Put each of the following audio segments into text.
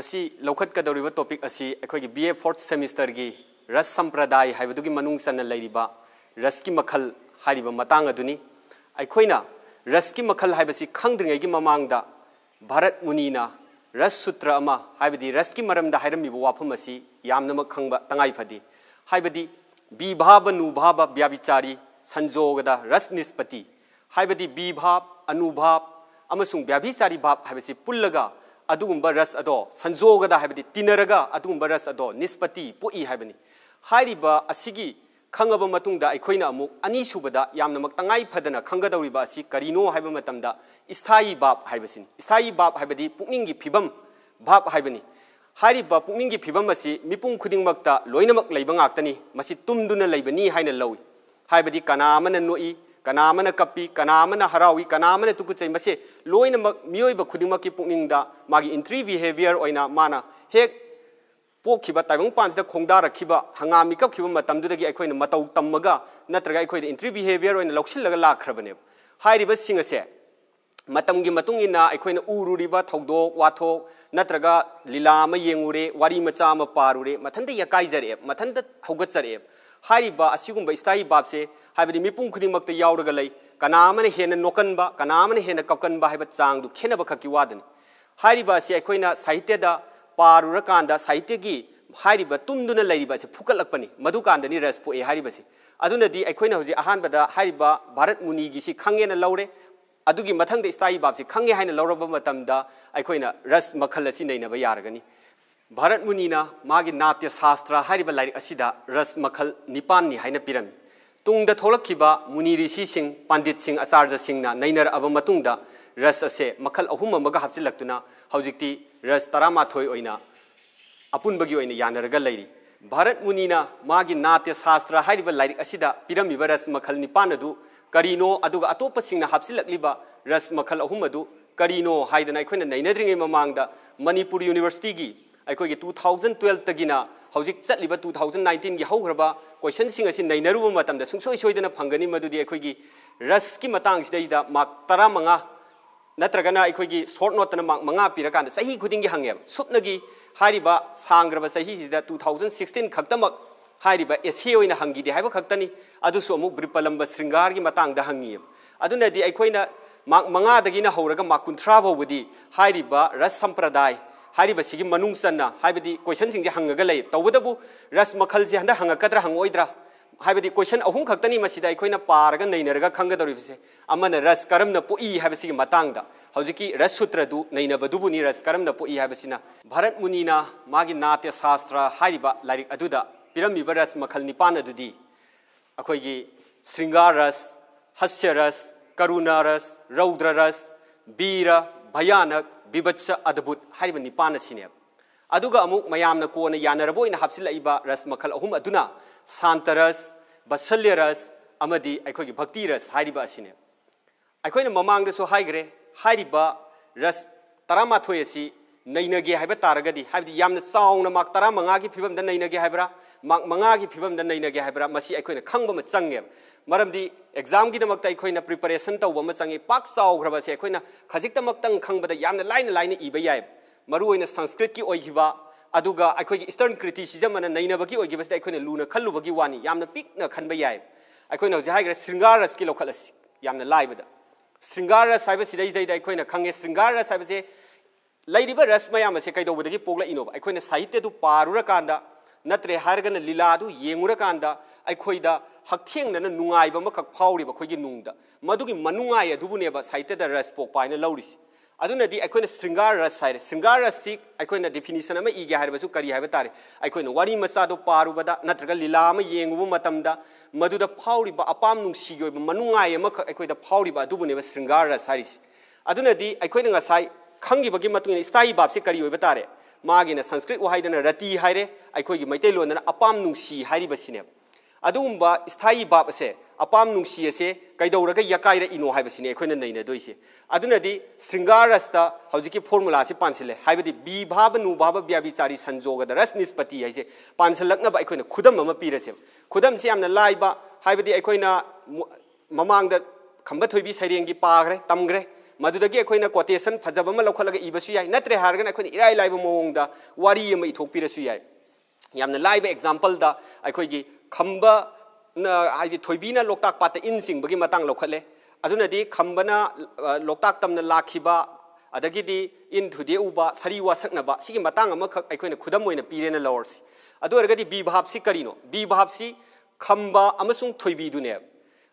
ngasi laukhadkadoriba topic asi akhoi gi BA fourth semester gi ras sampradai haibu gi manung sana lairiba ras ki makhal hariba matang aduni aikhoina ras ki makhal haibasi khangdringai gi mamang da Bharat मुनीना रस सूत्र अमा हाइबदी रस की मरम दा हाइरमी वाफम असि यामनम खंगब तंगाई फदी हाइबदी विभाव अनुभाव व्याविचारी संजोगदा रस निष्पति हाइबदी विभाव अनुभाव अमसुंग व्याभिचारी भाव हाइबसी पुल्लगा अदुगुम्बा रस अदो संजोगदा हैबदि तिनरगा रस अदो निष्पति पुई हैबनि हाइरिबा असिगी खंगब मतुंगदा अखोइना अमु अनी सुबदा यामन मक्तंगाई फदना खंगदौरिबा असि करिनो हाइबा मतमदा स्थायी बाप हाइबसिन स्थायी बाप हाइबदि पुकनिंगी फिबम भाप हाइबनि हाइरिबा पुकनिंगी फिबम मिपुम खुदिंगमक्ता लोइनमक लैबा ngaktani मसि तुमदुना लैबनि हाइना नोई कनाम कपी कनाम हरावी कनाम तुकुचै मसे लोन मियोइब खुद की पुनद इंट्री बिहेवियर ओइना हे हेक पोखिब ताइबंग पांसदा खोंगदा रखिब हंगामी कपखिब मतमदुदगि अखोइन इंट्री बिहेवियर ओइना लौसिलग लाखरबने हाइरिब सिंग असे ꯃꯇꯝꯒꯤ ꯃꯇꯨꯡ ꯏꯟꯅ ꯑꯩꯈꯣꯏꯅ ꯎꯔꯨꯔꯤꯕ ꯊꯧꯗꯣꯛ ꯋꯥꯊꯣꯛ ꯅꯠꯇ꯭ꯔꯒ ꯂꯤꯂꯥ स्टाई बाब से खुद यौरग ले कनामन हेन नोकनब कनामन हेन कौकनब है चांग खेनब खकी वादन अखोना साहित्यद पारुरकान साहित्य की तुम्दुन से फुकलपनी मधुकानी रस पोए अदुनदी अखोना भारत मुनि की खंगेन लौरे अदुगी मथंग स्टाई बाब से खंगे है लौरब मतमदा अखोना रस मखल नईनब यारगनी ꯚꯥꯔꯠ ꯃꯨꯅꯤꯅ ꯃꯥꯒꯤ ꯅꯥꯇ꯭ꯌ ꯁꯥꯁꯇ꯭ꯔ ꯍꯥꯏꯔꯤꯕ ꯂꯥꯏꯔꯤꯛ ꯑꯁꯤꯗ ꯔꯁ ꯃꯈꯜ ꯅꯤꯄꯥꯟꯅꯤ ꯍꯥꯏꯅ ꯄꯤꯔꯝꯃꯤ ꯇꯨꯡꯗ ꯊꯣꯛꯂꯛꯈꯤꯕ ꯃꯨꯅꯤ ꯔꯤꯁꯤꯁꯤꯡ ꯄꯟꯗꯤꯠꯁꯤꯡ ꯑꯆꯥꯔꯖꯁꯤꯡꯅ ꯅꯩꯅꯔꯛꯑꯕ ꯃꯇꯨꯡꯗ ꯔꯁ ꯑꯁꯦ ꯃꯈꯜ ꯑꯍꯨꯝ ꯑꯃꯒ ꯍꯥꯞꯆꯤꯜꯂꯛꯇꯨꯅ ꯍꯧꯖꯤꯛꯇꯤ ꯔꯁ ꯇꯔꯥꯃꯥꯊꯣꯏ ꯑꯣꯏꯅ ꯑꯄꯨꯟꯕꯒꯤ ꯑꯣꯏꯅ ꯌꯥꯅꯔꯒ ꯂꯩꯔꯤ ꯚꯥꯔꯠ ꯃꯨꯅꯤꯅ ꯃꯥꯒꯤ ꯅꯥꯇ꯭ꯌ ꯁꯥꯁꯇ꯭ꯔ ꯍꯥꯏꯔꯤꯕ ꯂꯥꯏꯔꯤꯛ ꯑꯁꯤꯗ ꯄꯤꯔꯝꯃꯤꯕ ꯔꯁ ꯃꯈꯜ ꯅꯤꯄꯥꯟ ꯑꯗꯨ ꯀꯔꯤꯅꯣ ꯑꯗꯨꯒ ꯑꯇꯣꯞꯄꯁꯤꯡꯅ ꯍꯥꯞꯆꯤꯜꯂꯛꯂꯤꯕ ꯔꯁ ꯃꯈꯜ ꯑꯍꯨꯝ ꯑꯗꯨ ꯀꯔꯤꯅꯣ ꯍꯥꯏꯗꯅ ꯑꯩꯈꯣꯏꯅ ꯅꯩꯅꯗ꯭ꯔꯤꯉꯩ ꯃꯃꯥꯡꯗ ꯃꯅꯤꯄꯨꯔ ꯌꯨꯅꯤꯚꯔꯁꯤꯇꯤꯒꯤ ꯑꯩꯈꯣꯏꯒꯤ ꯇꯨ ꯊꯥꯎꯖꯟ ꯇꯨꯌꯦꯜꯞꯇꯒꯤꯅ ꯍꯧꯖꯤꯛ ꯆꯠꯂꯤꯕ ꯇꯨ ꯊꯥꯎꯖꯟ ꯅꯥꯏꯟꯇꯤꯟꯒꯤ ꯍꯧꯈ꯭ꯔꯕ ꯀꯣꯏꯁꯟꯁꯤꯡ ꯑꯁꯤ ꯅꯩꯅꯔꯨꯕ ꯃꯇꯝꯗ ꯁꯨꯡꯁꯣꯏ ꯁꯣꯏꯗꯅ ꯐꯪꯒꯅꯤ ꯃꯗꯨꯗꯤ ꯑꯩꯈꯣꯏꯒꯤ ꯔꯁꯀꯤ ꯃꯇꯥꯡꯁꯤꯗꯩꯗ ꯃꯥꯔꯛ ꯇꯔꯥꯃꯉꯥ ꯅꯠꯇ꯭ꯔꯒꯅ ꯑꯩꯈꯣꯏꯒꯤ ꯁꯣꯔꯠ ꯅꯣꯠꯇꯅ ꯃꯥꯔꯛ ꯃꯉꯥ ꯄꯤꯔꯀꯥꯟꯗ ꯆꯍꯤ ꯈꯨꯗꯤꯡꯒꯤ ꯍꯪꯉꯦꯕ ꯁꯨꯞꯅꯒꯤ ꯍꯥꯏꯔꯤꯕ ꯁꯥꯡꯈ꯭ꯔꯕ ꯆꯍꯤꯁꯤꯗ ꯇꯨ ꯊꯥꯎꯖꯟ ꯁꯤꯛꯁꯇꯤꯟ ꯈꯛꯇꯃꯛ ꯍꯥꯏꯔꯤꯕ ꯑꯦꯁꯦ ꯑꯣꯏꯅ ꯍꯪꯈꯤꯗꯦ ꯍꯥꯏꯕ ꯈꯛꯇꯅꯤ ꯑꯗꯨꯁꯨ ꯑꯃꯨꯛ ꯕ꯭ꯔꯤꯄꯂꯝꯕ ꯁ꯭ꯔꯤꯡꯒꯥꯔꯒꯤ ꯃꯇꯥꯡꯗ ꯍꯪꯉꯤꯑꯕ ꯑꯗꯨꯅꯗꯤ ꯑꯩꯈꯣꯏꯅ ꯃꯥꯔꯛ ꯃꯉꯥꯗꯒꯤꯅ ꯍꯧꯔꯒ ꯃꯥꯔꯛ ꯀꯨꯟꯊ꯭ꯔꯥ ꯐꯥꯎꯕꯗꯤ ꯍꯥꯏꯔꯤꯕ ꯔꯁ ꯁꯝꯄ꯭ꯔꯗꯥꯏ क्वेश्चन ले तब रस मखल से हंद हंगकद हंगोद्राबी क्वेश्चन अहम खतनी पार नईनर खादरीबे रस करम पुईद हजी रस सूत्र नईनबूनी रस करम है भरत मुनी नाट्य शास्त्र है लाइक अदरमी रस मखल निपादी अखोगी श्रृंगार रस हस्य रस करुणा रस रौद्र रस बीर भयानक ꯕꯤꯕꯠꯁ ꯑꯗꯕꯨꯠ ꯍꯥꯏꯔꯤꯕ ꯅꯤꯄꯥꯟ ꯑꯁꯤꯅꯦꯕ ꯑꯗꯨꯒ ꯑꯃꯨꯛ ꯃꯌꯥꯝꯅ ꯀꯣꯟꯅ ꯌꯥꯅꯔꯕ ꯑꯣꯏꯅ ꯍꯥꯞꯆꯤꯜꯂꯛꯏꯕ ꯔꯁ ꯃꯈꯜ ꯑꯍꯨꯝ ꯑꯗꯨꯅ ꯁꯥꯟꯇ ꯔꯁ ꯕꯁꯜꯂ꯭ꯌ ꯔꯁ ꯑꯃꯗꯤ ꯑꯩꯈꯣꯏꯒꯤ ꯚꯛꯇꯤ ꯔꯁ ꯍꯥꯏꯔꯤꯕ ꯑꯁꯤꯅꯦꯕ ꯑꯩꯈꯣꯏꯅ ꯃꯃꯥꯡꯗꯁꯨ ꯍꯥꯏꯈ꯭ꯔꯦ ꯍꯥꯏꯔꯤꯕ ꯔꯁ ꯇꯔꯥꯃꯥꯊꯣꯏ ꯑꯁꯤ ꯅꯩꯅꯒꯦ ꯍꯥꯏꯕ ꯇꯥꯔꯒꯗꯤ ꯍꯥꯏꯕꯗꯤ ꯌꯥꯝꯅ ꯆꯥꯎꯅ ꯃꯥꯛ ꯇꯔꯥꯃꯉꯥꯒꯤ ꯐꯤꯕꯝꯗ ꯅꯩꯅꯒꯦ ꯍꯥꯏꯕ꯭ꯔꯥ ꯃꯥꯛ ꯃꯉꯥꯒꯤ ꯐꯤꯕꯝꯗ ꯅꯩꯅꯒꯦ ꯍꯥꯏꯕ꯭ꯔꯥ ꯃꯁꯤ ꯑꯩꯈꯣꯏꯅ ꯈꯪꯕ ꯑꯃ ꯆꯪꯉꯦꯕ मरमदी एग्जाम की दमकता प्रिपरेशन तब चंगे पाक चाउग्रबसे अखोइन खजिकमक्त खंगद यान लाइन लाइन इब याए मरुन संस्कृत की ओइगिबा अदुगा अखोइ इस्टर्न क्रिटिसिजम अन नैनबगी ओइगिबसे अखोइन लुन वानी यामन पिकन खनब याए अखोइन हजे श्रृंगार रस की लखलस यामन लाइबद श्रृंगार रस है अखोइन खंगे श्रृंगार रस है लेरिब रस मयामसे कैदोबदगी पोगला इनोब अखोइन साहित्य दु पारुरकांदा ನತ್ರೆ ಹಾರ್ಗನ ಲೀಲಾದು ಯೇಂಗುರಕಾಂದ ಐಕೊಯ್ದ ಹಕ್ತೇಂಗ್ನನ ನುಂಗಾಯಿಬ ಮಕಕ ಫೌರಿಬ ಅಕೊಯ್ಗೆ ನುಂಗ್ದ ಮದುಗೆ ಮನುಂಗಾಯ ಅದುಬುನೇಬ ಸೈತದ ರಸ್ ಪೋಪಾಯ್ನ ಲೌರಿಸಿ ಅದುನದಿ ಐಕೊಯ್ನ ಶೃಂಗಾರ ರಸ್ ಹಾಯ್ರೆ ಶೃಂಗಾರ ರಸ್ತಿ ಐಕೊಯ್ನ ಡೆಫಿನಿಷನ್ ಅಮ ಈಗೆ ಹಾರಿಬಸು ಕರಿ ಹಾಯ್ಬ ತಾರೆ ಐಕೊಯ್ನ ವರಿ ಮಸಾದು ಪಾರುಬದ ನತ್ರಗ ಲೀಲಾಮ ಯೇಂಗುಬ ಮತಮ್ದ ಮದುದ ಫೌರಿಬ ಅಪಾಮ್ ನುಂಗ್ಸಿಗೆ ಒಯ್ಬ ಮನುಂಗಾಯ ಮಕ ಐಕೊಯ್ದ ಫೌರಿಬ ಅದುಬುನೇಬ ಶೃಂಗಾರ ರಸ್ ಹಾರಿಸಿ ಅದುನದಿ ಐಕೊಯ್ನ ಗಸಾಯ್ ಖಂಗಿಬಗೆ ಮತ್ತು ಇಸ್ತಾಯಿ ಬಾಪ್ಸೆ ಕರಿ ಒಯ್ಬ ತಾರೆ मागीना संस्कृत वहादना रति है अखोगी मैतलोन अपाम नुसी है अदुब स्थायी बाप से अपाम नुसी असें कई यकायर इनो है अखोन नईनदे अदनदी श्रृंगार रस्त की फॉर्मुला से है बी भाव नु भाव व्याभिचारी संजोगद रस निष्पति है पानसलक्नब अखोन खुदम पीरसे खुदम से लाइब है अखोन ममांग खंब सैरें पाग्रे तमग्रे मदुदगी अखोइना कोटेशन फजबम लखोलग इबसु याय नत्रे इराय लाइब मोंग दा वारी यम इथोकपिरसु याय यामना लाइब एग्जांपल दा अखोइगी खंब ना इन सिंगबगी मतंग लखले अदुनदि खंबना लोकताक तमना लाखिबा इन थुदे उबा सरी वासकनबा सिगी मतंग अमख अखोइना खुदम ओइना पिरेना लवर्स अदुरगदि बि भापसि करिनो बि भापसि खंबा अमसुंग थोइबिदुने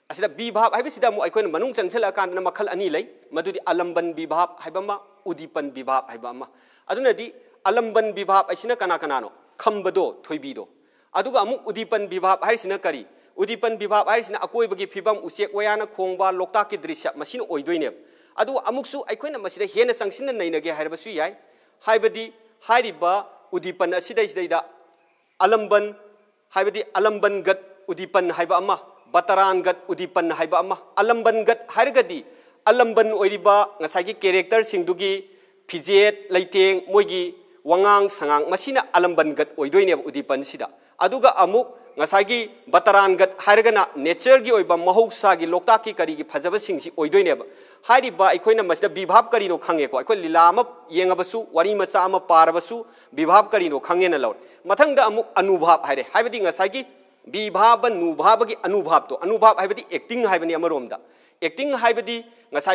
विभाव अगर मनु चंगसलान मखल अनी अलंबन विभाव है उदीपन विभाव है अलंबन विभाव इस कना कनानो खबदो थोबीदो उदीपन विभाव है करी उदीपन विभाव है अकोब की फिवम उचे ओयान खोब लोकता की दृश्य मसीदने अगर हेन चंसन नईनगे है उदीपन अलंबन अलंबन गत उदीपन है बतरानगत उदीपन है अलबनगत है अलबन होगी कैरेक्टर फिजे लेते मोदी वाग संगा अलबनगत होने उदीपन सेगी बतरानगत है नेचर की महौसा की लोकत की कई फजबनेबना विभाव कहीं खेको अखो लीलाबू वरी मचा पारबू विभाव कहीं खेन लौट मथंग अनुभाव है विभाव नुभाव की अनुभाव तो अनुभाव है एक्टिंग है एक्टिंग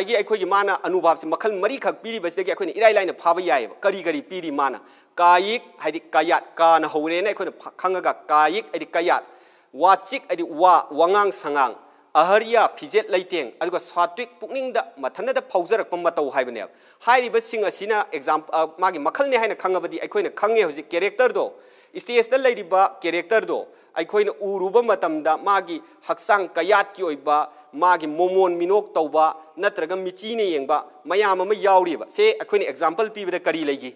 है माना अनुभाव से मखल मरी खक पीरीबे इराय लाइन फाव याब कारी कारी पीरी मा कायिक है कयात कान हौरें खाग कायिक है कयात वाचिक है वा वगा संगांग अहरिया फिजे लेते सात्विक पुकनी मथन फौजर मतने एक्जाप मखलने खाबी खे हो कैरेक्टर दो स्टेज लेरीब कैरेक्टर दो उबी हक्चांग कयात की मोमोन मीनोक तब नग मिचीने येंब मैम से अखोने एक्जापल पीबद करी लेगी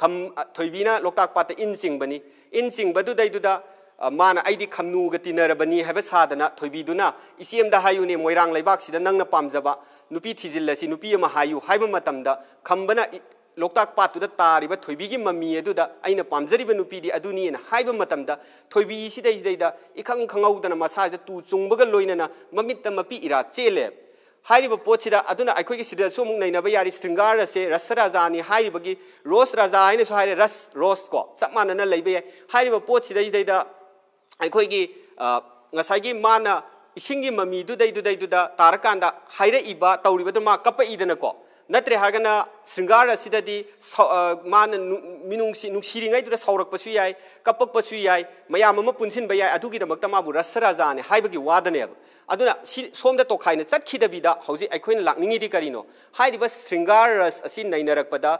खम थोबीना लोकता पाते इन चिंबनी इन चिंबद मानी खमनुग तीनरबनी साबीदना इसमदने मोरंग नंगना पाजब नुपी थीजिल खमबना लोकताक पातुदा तारीब थोबीगी ममी अदुदा अइना पामजरीब नुपीदी अदुनी एन हाइब मतमदा थोबी इसिदै इसिदैदा इखंग खंगौदना मसाज तू चुंगबग लोइनना ममित मपी इरा चेले हाइरिब पोछिदा अदुना श्रृंगार से रस राजानी हाइरिबगी रोस राजा है रस रोस को सपमानना लैबे हाइरिब पोछिदा इसिदैदा अखोइगी ngasagi mana नत्र श्रृंगार असिदति मान मिनुंगसि नुसिरिङै दुरा सौरकपसु याय कपकपसु याय मयाम म पुनसिन रसराजाने हाइबगि वादने अदुना सोमदा तोखाइन चतखिदबिदा हौजि श्रृंगार रस असि अनुभाव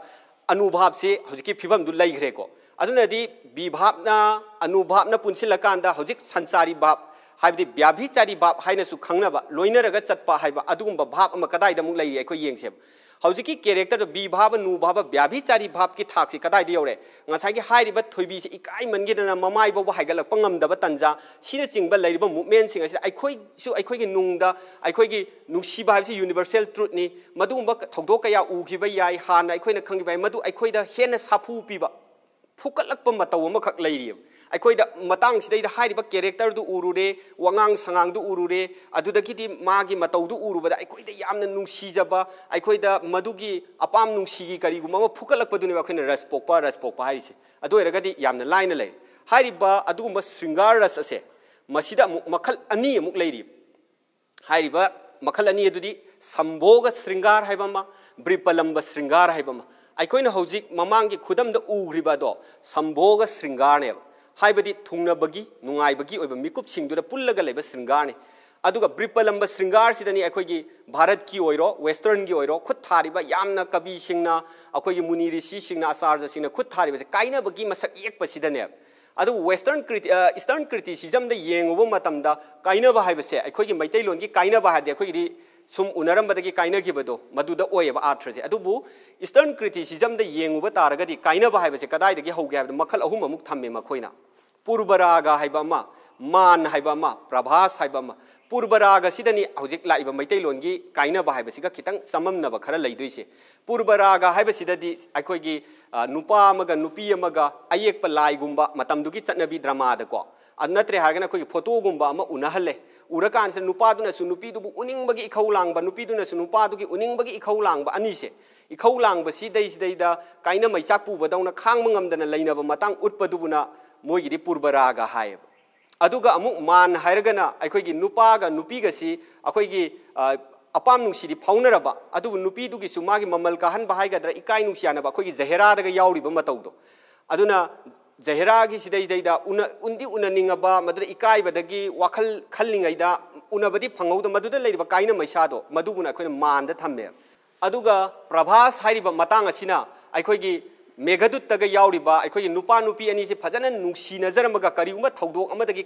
अनुभवसे हौजिकि फिबमदु लैघ्रेको अदुनादि विभावना अनुभवना संसारी भाव हाइबदि व्याभिचारी भाव हाइनसु खंगनब लोइनरग चतप हाइब अदुगुम भाव अम कदाइद मुक लई एखो येंगसेब हौजिकी कैरेक्टर बी भाव नु भाव व्याभिचारी भाव की थाक से कदाइद यौरे ngasagi hairiba thoibi se ikai mangi dana mamai bo haigala pangam daba tanja sina chingba lairiba movement singa ai khoi su ai khoi gi nungda ai khoi gi nungsi ba se universal truth ni madu ba thokdo ka ya u gi ba yai han ai khoi na khang gi ba madu ai khoi da hena sapu pi ba phukalak pa mataw ma khak lairiyam ꯑꯩꯈꯣꯏꯗ ꯃꯇꯥꯡꯁꯤꯗꯩꯗ ꯍꯥꯏꯔꯤꯕ ꯀꯦꯔꯦꯛꯇꯔꯗꯨ ꯎꯔꯨꯔꯦ ꯋꯥꯉꯥꯡ ꯁꯉꯥꯡꯗꯨ ꯎꯔꯨꯔꯦ ꯑꯗꯨꯗꯒꯤꯗꯤ ꯃꯥꯒꯤ ꯃꯇꯧꯗꯨ ꯎꯔꯨꯕꯗ ꯑꯩꯈꯣꯏꯗ ꯌꯥꯝꯅ ꯅꯨꯡꯁꯤꯖꯕ ꯑꯩꯈꯣꯏꯗ ꯃꯗꯨꯒꯤ ꯑꯄꯥꯝ ꯅꯨꯡꯁꯤꯒꯤ ꯀꯔꯤꯒꯨꯝꯕ ꯑꯃ ꯐꯨꯀꯠꯂꯛꯄꯗꯨꯅꯦꯕ ꯑꯩꯈꯣꯏꯅ ꯔꯁ ꯄꯣꯛꯄ ꯔꯁ ꯄꯣꯛꯄ ꯍꯥꯏꯔꯤꯁꯦ ꯑꯗꯨ ꯑꯣꯏꯔꯒꯗꯤ ꯌꯥꯝꯅ ꯂꯥꯏꯅ ꯂꯩ ꯍꯥꯏꯔꯤꯕ ꯑꯗꯨꯒꯨꯝꯕ ꯁ꯭ꯔꯤꯡꯒꯥꯔ ꯔꯁ ꯑꯁꯦ ꯃꯁꯤꯗ ꯑꯃꯨꯛ ꯃꯈꯜ ꯑꯅꯤ ꯑꯃꯨꯛ ꯂꯩꯔꯤ ꯍꯥꯏꯔꯤꯕ ꯃꯈꯜ ꯑꯅꯤ ꯑꯗꯨꯗꯤ ꯁꯝꯚꯣꯒ ꯁ꯭ꯔꯤꯡꯒꯥꯔ ꯍꯥꯏꯕ ꯑꯃ ꯕ꯭ꯔꯤꯄꯂꯝꯕ ꯁ꯭ꯔꯤꯡꯒꯥꯔ ꯍꯥꯏꯕ ꯑꯃ ꯑꯩꯈꯣꯏꯅ ꯍꯧꯖꯤꯛ ꯃꯃꯥꯡꯒꯤ ꯈꯨꯗꯝꯗ ꯎꯈ꯭ꯔꯤꯕ ꯑꯗꯣ ꯁꯝꯚꯣꯒ ꯁ꯭ꯔꯤꯡꯒꯥꯔꯅꯦꯕ हाइबदी थुंगनबगी नुंगाइबगी ओइब मिकुप सिंगदुदा पुल्लगा लेब श्रृंगारने श्रृंगार सिदनि भारत की ओइरो वेस्टर्न की ओइरो खुद थारिबा यामना कवि सिंगना अखोयगी आचार्य सिंगना खुद थारिबा काइनबगी मसक येकप सिदने अदु वेस्टर्न क्रिटि ईस्टर्न क्रिटिसिजम द येंगोब मतमदा काइनबा हाइबसे अखोयगी मैतैलोन की काइनबा हादे अखोयगी सूम उनरम्बदगी काइनगिबदो मदुदा ओयब आर्थ्रजे अदुबु ईस्टर्न क्रिटिसिजम द येंगोब मखल पूर्वराग है मान है प्रभास है पूर्वराग सिदनी हजिक लाइब मैतलोन की काइनब है खित चमनब खर लेदे पूर्वराग है अखोगी अयेप लाइगुब चटनबी द्रमादको नत्रे है फोटोगुब उनहले उरकानसुपीदू उनिंग इखौ लांगी उनिंग इखौ लांग अनीसे इखौ लांगसीद काइन मैचाक पुबदौन खांगमदन लेनब मोदी पूर्व है अग अमुक मान है अखोगी नुपाग नुपीगसी ममल कहनब हाइगद्रा इकाई नुसियानब अखोगी जहेरादग याउरिब उन उन्दी उननिंगब मदर इकाइबदगी वखल खल्लिंगैदा उनबदि फंगौद मदुद लैरिब काइन मैसादो मदुबुना अखोइन मानद थम्मे अदुगा प्रभास हाइरिब अखोगी मेघदूत तग याउरीबा से फजन नजरमग करियुमा थौदोक अमद की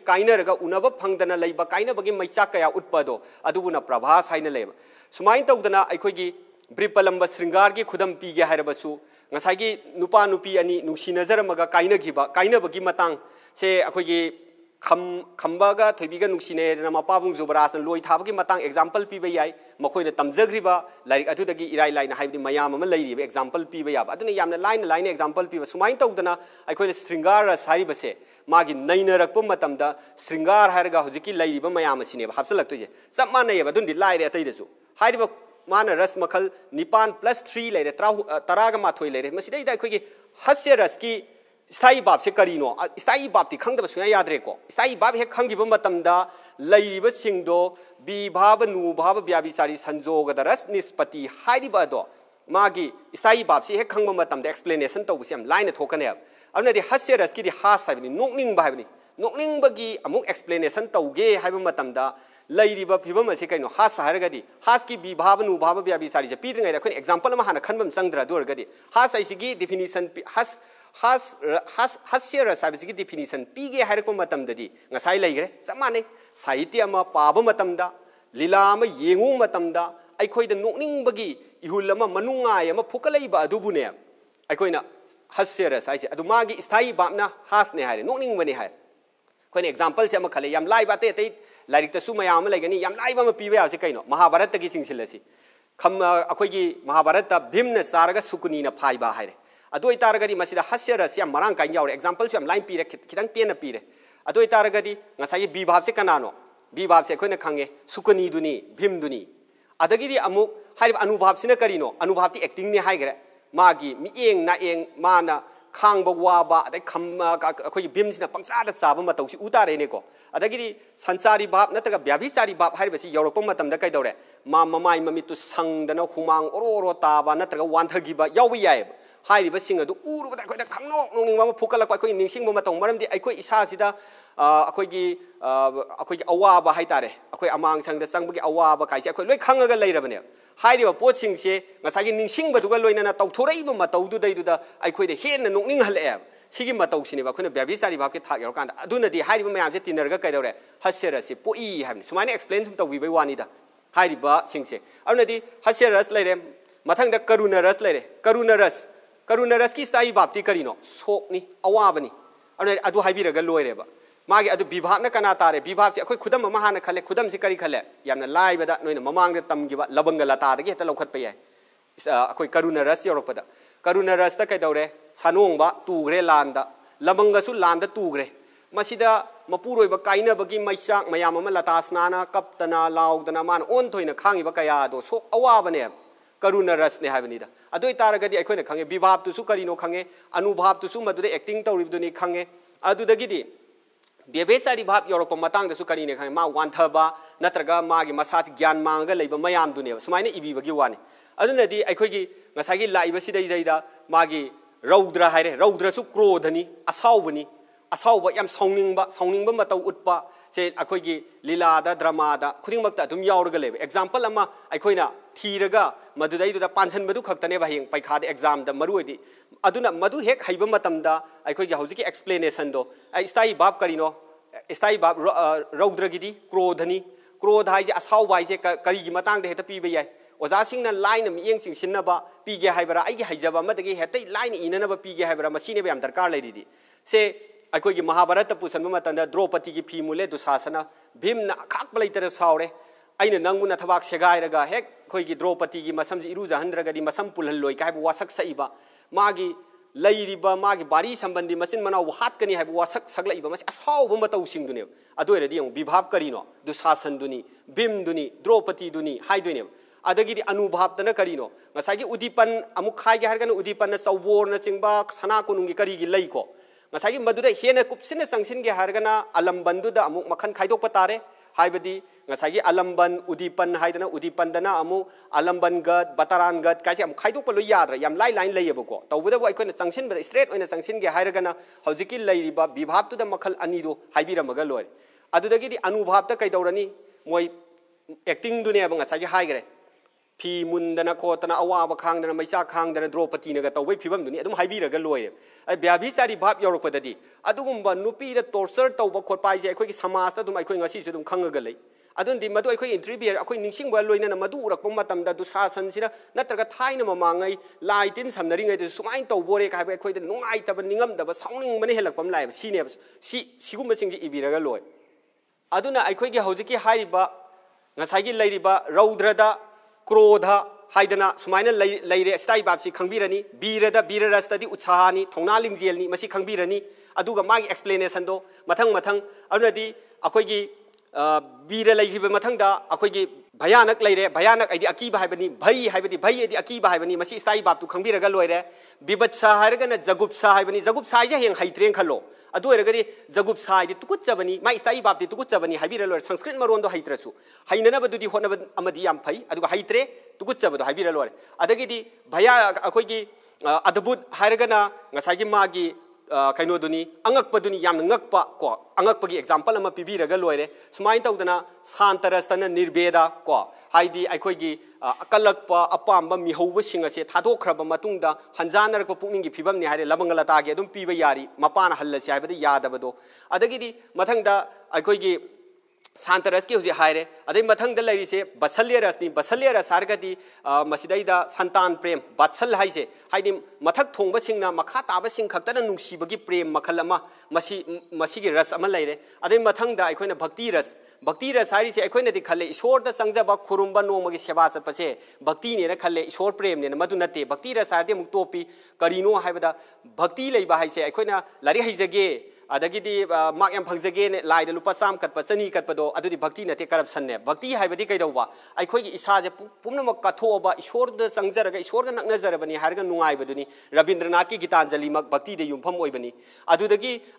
उनब फंगदन की मैचा कया उतपदो प्रभास हाइन तौदना अखोगी ब्रिप ब्रिपलंब श्रृंगार की खुद पीगे हैसाई की gi nupa कायन ani nungsi nazar से अखोगी खम्बगा थोबीग नुसीने मपाबुंग जुबराज लो थाब की मतंग एग्जाम्पल पीब याई मखोने तमजग्रीब लाइक अदुदगी लाइन है मैम अम लैरिब पीब याब लाइन लाइन एग्जाम्पल पीब सुमाइन तौदना अखोने श्रृंगार रस हारिबसे मागी नैनरकप मतमदा श्रृंगार हारगा हुजिकी लैरिब मयाम असिनेब हापसलक्तुजे सब मानयब अदुनदि लाइरे अतैदसु मान रस मखल निपान प्लस थ्री लेरे तराग माथोई लेरे मसीद अखोगी हस्य रस की इसाई बाब से करीनो इसाई बाब ती खंग दबसुना याद रेको इसाई बाब हे खंगी बम तमदा लईब सिंगदो बी भाव नु भाव व्याभिचारी संजोग दरस निष्पति हाइब अदो मागी इसाई बाब से हे खंग मतम द एक्सप्लेनेशन तो बुसियम लाइन थोकने अब अब नदी हस्य रस की दी हास है बनी नोकनिंग भाई बनी नोकनिंग बगी अमुक एक्सप्लेनेशन तो गे है बम मतम दा लईरी बा फिबम ऐसे कहीं हास हर गदी हास की बी भाव नु भाव व्याभिचारी जे पीर गई रखो एग्जांपल महा खनबम संग्रह दुर गदी हास ऐसी की डिफिनिशन हास हस रस की डिफिनीसन पीगे हैसाई लेग्रे चमान साहित्य पाब लीला नोनी इहुल मनुाई फुकने हस्य रस है स्थायी बापना हासने नोनी है अखोने एक्जापल से खाले लाइब अत अत लाइकू मैम लेगनी लाइब पीब से कई महाभारत की खम अखोई महाभारत भीम चारग सुकुनी फाइब है ꯑꯗꯨ ꯑꯣꯏꯇꯥꯔꯒꯗꯤ ꯃꯁꯤꯗ ꯍꯁ꯭ꯌꯔꯁꯤ ꯌꯥꯝ ꯃꯔꯥꯡ ꯀꯥꯏꯅ ꯌꯥꯎꯔꯦ ꯑꯦꯛꯖꯥꯝꯄꯜꯁꯨ ꯌꯥꯝ ꯂꯥꯏꯅ ꯄꯤꯔꯦ ꯈꯤꯇꯪ ꯇꯦꯟꯅ ꯄꯤꯔꯦ ꯑꯗꯨ ꯑꯣꯏꯇꯥꯔꯒꯗꯤ ꯉꯁꯥꯏꯒꯤ ꯕꯤ ꯚꯥꯕꯁꯦ ꯀꯅꯥꯅꯣ ꯕꯤ ꯚꯥꯕꯁꯦ ꯑꯩꯈꯣꯏꯅ ꯈꯪꯉꯦ ꯁꯨꯀꯅꯤꯗꯨꯅꯤ ꯚꯤꯝꯗꯨꯅꯤ ꯑꯗꯒꯤꯗꯤ ꯑꯃꯨꯛ ꯍꯥꯏꯔꯤꯕ ꯑꯅꯨꯚꯥꯕꯁꯤꯅ ꯀꯔꯤꯅꯣ ꯑꯅꯨꯚꯥꯕꯇꯤ ꯑꯦꯛꯇꯤꯡꯅꯤ ꯍꯥꯏꯈ꯭ꯔꯦ ꯃꯥꯒꯤ ꯃꯤꯠꯌꯦꯡ ꯅꯥꯌꯦꯡ ꯃꯥꯅ ꯈꯥꯡꯕ ꯋꯥꯕ ꯑꯗꯩ ꯑꯩꯈꯣꯏꯒꯤ ꯚꯤꯝꯁꯤꯅ ꯄꯪꯆꯥꯗ ꯆꯥꯕ ꯃꯇꯧꯁꯤ ꯎ ꯇꯥꯔꯦꯅꯦꯀꯣ ꯑꯗꯒꯤꯗꯤ ꯁꯟꯁꯥꯔꯤ ꯚꯥꯕ ꯅꯠꯇ꯭ꯔꯒ ꯕ꯭ꯌꯥꯕꯤꯆꯥꯔꯤ ꯚꯥꯕ ꯍꯥꯏꯔꯤꯕꯁꯤ ꯌꯧꯔꯛꯄ ꯃꯇꯝꯗ ꯀꯩꯗꯧꯔꯦ ꯃꯥ ꯃꯃꯥꯏ ꯃꯃꯤꯠꯇꯨ ꯁꯪꯗꯅ ꯍꯨꯃꯥꯡ ꯑꯣꯔꯣ ꯑꯣꯔꯣ ꯇꯥꯕ ꯅꯠꯇ꯭ꯔꯒ ꯋꯥꯟꯊꯈꯤꯕ ꯌꯥꯎꯕ ꯌꯥꯏꯑꯕ हाइरिबसिंग अदु उरुबदा अखोइना खंगनो नोंनिंबा मा फुकलक अखोइ निंसिंग मा तौ मरमदि अखोइ इसासिदा अखोइगी अखोइगी अवाबा हाइतारे अखोइ अमांग हेन नोंनिंग हलएब सिगी मा तौसिनेबा अखोइना ब्याबि चारि भागके थाक यरकान अदुनदि हाइरिबा मयामसे एक्सप्लेन सुम तौबिबै वानिदा हाइरिबा सिंगसे अरुनदि हसेरस लैरे करुणा रसकी स्थायी बाप्ति करीनो सोकनी अवाबनी अने अदु रगल लोए रे बा मागे अदु विभाग न कना तारे विभाग से अखोय खुदम महा न खले खुदम से करी खले यामना लाइबदा नोइन ममांग तमगिबा लबंग लता तलो दगे हेता लौखत पय अखोय करुणा रस योरपदा करुणा रस त कैदौरे सानोंगबा तुग्रे लांदा लबंगसु लांदा तुग्रे ब काइन बगी मैसा मयाम म लता स्नाना कपतना लाउदना मान ओन थोइन खांगिबा कया दो सो अवाबने करुणा रसने हाबनीदा अदो इतारगदि अखोने खंगे विभाव तुसु करिनो खंगे अनुभाव तुसु मदुदे एक्टिंग तौरिबदुनि खंगे अदुदगिदि बेबेचारी भाव यौरप मतंगदसु करिने खंगे मांग मसा ग्यान मांग मसाज ज्ञान मांगा लेब मयाम दुनेब सुमाइने इबिबगी वाने अखोगी ngasagi रौद्र हाइरे रौद्रसु क्रोधनि असावबनि असावब याम साउनिंगबा साउनिंगबा मतौ से अखोगी लीलादा ड्रामादा खुदिंगमक्त थीरग मधुद लेब खतने अमा पैखा पांसन मदु खक्तने एग्जाम द मरु हेक हाइब एक्सप्लेनेशन दो इस्ताई बाप करिनो इस्ताई बाब रौद्रगी क्रोधनी क्रोध है असाव करी करीगी मतांग हेत पीब याय ओजा सिंह लाइन ꯆꯤꯡꯁꯤꯟꯅꯕ ꯄꯤꯒꯦ ꯍꯥꯏꯕ꯭ꯔꯥ ꯑꯩꯒꯤ ꯍꯩꯖꯕ ꯑꯃꯗꯒꯤ ꯍꯦꯛꯇ ꯂꯥꯏꯅ ꯏꯅꯅꯕ ꯄꯤꯒꯦ से अखोई की महाभारत पुसन द्रौपदी की फी मुले दुशासन भीम अखाप सौरे अगर अन नंगू थबाक सेगायरग हेक अखोई की द्रौपदी की मसम इरुजहनद्रगदी मसम पुलहलोई का वसक सब मागी बारी संबंधी मचिन मना हाथकनी है वसक सगलब असाब मतने अदोरदी विभाव करीनो दुशासनदुनी भीमदुनी द्रौपदीदुनी हाइदोइने अगर अनुभापन करीनो उदीपन अमुक खागे उदीपन चौबोर चिंब सना कनू की कई को मसाई हेन कुछ चंसन के हरगना अलम बनुद खाइप तारे हाईबी अलमबन उदीपन हाँ उदीपनना अलमबन गद बतरान गद कैसे खाइप लो याद्रा लाई लाइन लेबको तब चंसन स्ट्रेट होने चंसन के हरगना विभाग तो मल अनीर हाईरमग लोर अगर अनुभाव कई मई एक्टिंग दुनेसाई ꯐꯤ ꯃꯨꯟꯗꯅ ꯈꯣꯠꯇꯅ ꯑꯋꯥꯕ ꯈꯥꯡꯗꯅ ꯃꯩꯆꯥ ꯈꯥꯡꯗꯅ ꯗ꯭ꯔꯣꯄꯇꯤꯅꯒ ꯇꯧꯕꯩ ꯐꯤꯕꯝꯗꯨꯅꯤ ꯑꯗꯨꯝ ꯍꯥꯏꯕꯤꯔꯒ ꯂꯣꯏꯔꯦ ꯑꯩ ꯕ꯭ꯌꯥꯕꯤ ꯆꯥꯔꯤ ꯚꯥꯞ ꯌꯧꯔꯛꯄꯗꯗꯤ ꯑꯗꯨꯒꯨꯝꯕ ꯅꯨꯄꯤꯗ ꯇꯣꯔꯆꯔ ꯇꯧꯕ ꯈꯣꯠꯄ ꯍꯥꯏꯁꯦ ꯑꯩꯈꯣꯏꯒꯤ ꯁꯃꯥꯖꯇ ꯑꯗꯨꯝ ꯑꯩꯈꯣꯏ ꯉꯁꯤꯁꯨ ꯑꯗꯨꯝ ꯈꯪꯉꯒ ꯂꯩ ꯑꯗꯨꯅꯗꯤ ꯃꯗꯨ ꯑꯩꯈꯣꯏ ꯏꯟꯇ꯭ꯔꯤꯕꯤꯌꯔ ꯑꯩꯈꯣꯏ ꯅꯤꯡꯁꯤꯡꯕ ꯂꯣꯏꯅꯅ ꯃꯗꯨ ꯎꯔꯛꯄ ꯃꯇꯝꯗ ꯗꯨꯁꯥꯁꯟꯁꯤꯅ ꯅꯠꯇ꯭ꯔꯒ ꯊꯥꯏꯅ ꯃꯃꯥꯡꯉꯩ ꯂꯥꯏ ꯇꯤꯟ ꯁꯝꯅꯔꯤꯉꯩꯗꯁꯨ ꯁꯨꯃꯥꯏꯅ ꯇꯧꯕꯣꯔꯦꯒ ꯍꯥꯏꯕ ꯑꯩꯈꯣꯏꯗ ꯅꯨꯡꯉꯥꯏꯇꯕ ꯅꯤꯡꯉꯝꯗꯕ ꯁꯥꯎꯅꯤꯡꯕꯅ ꯍꯦꯜꯂꯛꯄ ꯑꯃ ꯂꯥꯛꯑꯦꯕ ꯁꯤꯅꯦꯕ ꯁꯤ ꯁꯤꯒꯨꯝꯕꯁꯤꯡꯁꯦ ꯏꯕꯤꯔꯒ ꯂꯣꯏ ꯑꯗꯨꯅ ꯑꯩꯈꯣꯏꯒꯤ ꯍꯧꯖꯤꯛꯀꯤ ꯍꯥꯏꯔꯤꯕ ꯉꯁꯥꯏꯒꯤ ꯂꯩꯔꯤꯕ ꯔꯧꯗ꯭ꯔꯗ क्रोध हाइदना सुमायन लेरे सिताई बापसी खंगबीरनी बीरद बीररसदी उत्साहनी थौना लिंगजेलनी मसी खंगबीरनी अदुगा मागी एक्सप्लेनेशन दो मथंग मथंग अखोगी बीर लेगिबे अखोगी भयानक लेरे भयानक आइदी अकीबा हाइबनी भई है भई आइदी अकीबा हाइबनी मसी सिताई बाप तु खंगबीरगा लोइरे बिबत्सा हारगना जगुप्सा हाइबनी जगुप्सा हेंग हाइत्रें खलो अदरगदी जगुब साइदी तुकुचबनी मा इस्ताई बापदी तुकुचबनी हाइबिर संस्कृत मरों दो हाइत्रसु हाइननबदुदी होनब अमदी याम लोर अदगदी भया अखोई की अद्भुत हारगना ꯀꯩꯅꯣꯗꯨꯅꯤ ꯑꯉꯛꯄꯗꯨꯅꯤ ꯌꯥꯝꯅ ꯉꯛꯄ ꯀꯣ ꯑꯉꯛꯄꯒꯤ ꯑꯦꯛꯖꯥꯝꯄꯜ ꯑꯃ ꯄꯤꯕꯤꯔꯒ ꯂꯣꯏꯔꯦ ꯁꯨꯃꯥꯏꯅ ꯇꯧꯗꯅ ꯁꯥꯟꯇꯔꯁꯇꯅ ꯅꯤꯔꯕꯦꯗ ꯀꯣ ꯍꯥꯏꯗꯤ ꯑꯩꯈꯣꯏꯒꯤ ꯑꯀꯜꯂꯛꯄ ꯑꯄꯥꯝꯕ ꯃꯤꯍꯧꯕꯁꯤꯡ ꯑꯁꯦ ꯊꯥꯗꯣꯛꯈ꯭ꯔꯕ ꯃꯇꯨꯡꯗ ꯍꯟꯖꯥꯟꯅꯔꯛꯄ ꯄꯨꯛꯅꯤꯡꯒꯤ ꯐꯤꯕꯝꯅꯤ ꯍꯥꯏꯔꯦ ꯂꯕꯪꯒ ꯂꯇꯥꯒꯤ ꯑꯗꯨꯝ ꯄꯤꯕ ꯌꯥꯔꯤ ꯃꯄꯥꯅ ꯍꯜꯂꯁꯤ ꯍꯥꯏꯕꯗ ꯌꯥꯗꯕꯗꯣ ꯑꯗꯒꯤꯗꯤ ꯃꯊꯪꯗ ꯑꯩꯈꯣꯏꯒꯤ शांत रस की है अदे बसल्य रसनी बसल्य रस मसीद संतान प्रेम बत्सल है मथक थोंबना मखा ताब की प्रेम मखल रस लेरें मथंग अखोन भक्ति रस भक्ति रस है अखोन खले ईश्वर चंजब खुरब नोम की सेवा चपसे भक्ति ने खले ईश्वर प्रेम ने नते भक्ति रस है तोपी करीनो है भक्ति लेब है अखोन लाइक हईजगे अदगी मार्क यम फंगजे लाइद लुप चाम कट चनी कटो भक्ति नाते करप्शन ने भक्ति है कईदब अखोई इसाजे पूनम कथोब ईश्वर चंगजरग ईश्वर नाइबदी रविंद्रनाथ की गीतांजलि भक्ति यूफम होगी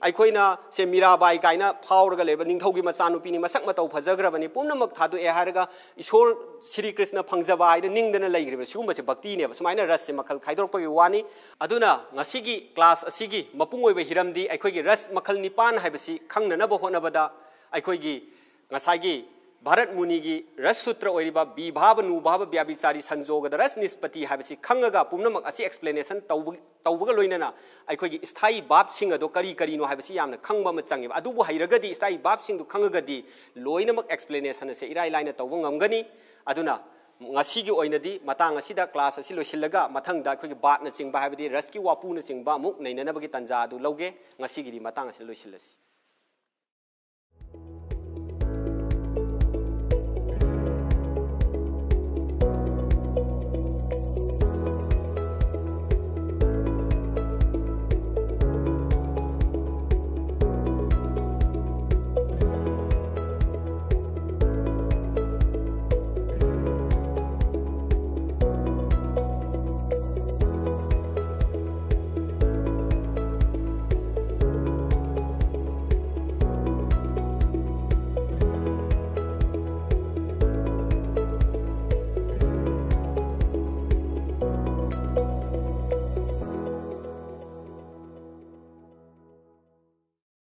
अखोना से मीराबाई कायन फाउरग लेब मचानुपी मसक मतौ फजग्रबनी पूनम थादे ईश्वर श्री कृष्ण फंगजब निंगदना लेग्रीब सिगुबसे भक्ति ने सूमाय रस से मल खाइदरपी वानी क्लास मपूब हिरम रस मखल निपान है खनब खंग भारत मुनि की रस सूत्र नु नुभाव व्याभिचारी संजोग रस निष्पति है खंग पुनम एक्सप्लेनेसन तब लोनना स्थायी बाप सिंह करी करीनो है खब चंगे हईरगदी स्थायी बाप सिंह लोनम एक्सप्लेनेसन से इरा लाइन तब गमगनी ngasi gi oina di mata ngasi da class asilo silaga mathang da khu gi bat na ching wapu na ching muk nei na ba gi tanja du loge mata ngasi lo silasi